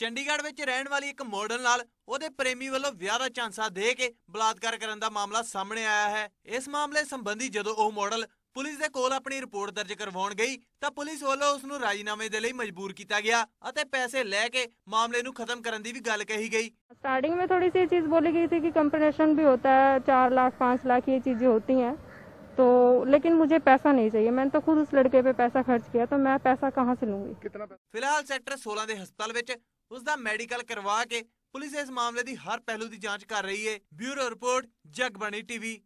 ਚੰਡੀਗੜ੍ਹ ਵਿੱਚ ਰਹਿਣ ਵਾਲੀ ਇੱਕ ਮਾਡਲ ਨਾਲ ਉਹਦੇ ਪ੍ਰੇਮੀ ਵੱਲੋਂ ਵਿਆਹ ਦਾ ਝਾਂਸਾ ਦੇ ਕੇ ਬਲਾਤਕਾਰ ਕਰਨ ਦਾ ਮਾਮਲਾ ਸਾਹਮਣੇ ਆਇਆ ਹੈ ਇਸ ਮਾਮਲੇ ਸੰਬੰਧੀ ਜਦੋਂ ਉਹ ਮਾਡਲ ਪੁਲਿਸ ਦੇ ਕੋਲ ਆਪਣੀ ਰਿਪੋਰਟ ਦਰਜ ਕਰਵਾਉਣ ਗਈ ਤਾਂ ਪੁਲਿਸ ਵੱਲੋਂ ਉਸ ਨੂੰ ਰਾਜੀਨਾਮੇ ਦੇ ਲਈ ਮਜਬੂਰ ਕੀਤਾ ਗਿਆ ਅਤੇ ਪੈਸੇ ਲੈ ਕੇ ਮਾਮਲੇ ਨੂੰ ਖਤਮ ਕਰਨ ਦੀ ਵੀ ਗੱਲ ਕਹੀ ਗਈ ਸਟਾਰਟਿੰਗ ਵਿੱਚ ਥੋੜੀ ਜਿਹੀ ਚੀਜ਼ ਬੋਲੀ ਗਈ ਸੀ ਕਿ कंपनसेशन ਵੀ ਹੁੰਦਾ ਹੈ 4 ਲੱਖ 5 ਲੱਖ ਇਹ ਚੀਜ਼ਾਂ ਹੁੰਦੀਆਂ हैं तो लेकिन मुझे पैसा नहीं चाहिए मैंने तो खुद उस लड़के पे पैसा खर्च किया तो मैं पैसा कहाँ से लूंगी कितना पैसा? ਫਿਲਹਾਲ ਸੈਕਟਰ 16 ਦੇ ਹਸਪਤਾਲ ਵਿੱਚ ਉਸ ਦਾ ਮੈਡੀਕਲ ਕਰਵਾ ਕੇ ਪੁਲਿਸ ਇਸ ਮਾਮਲੇ ਦੀ ਹਰ ਪਹਿਲੂ ਦੀ ਜਾਂਚ ਕਰ ਰਹੀ ਹੈ ਬਿਊਰੋ ਰਿਪੋਰਟ ਜਗਬਣੀ ਟੀਵੀ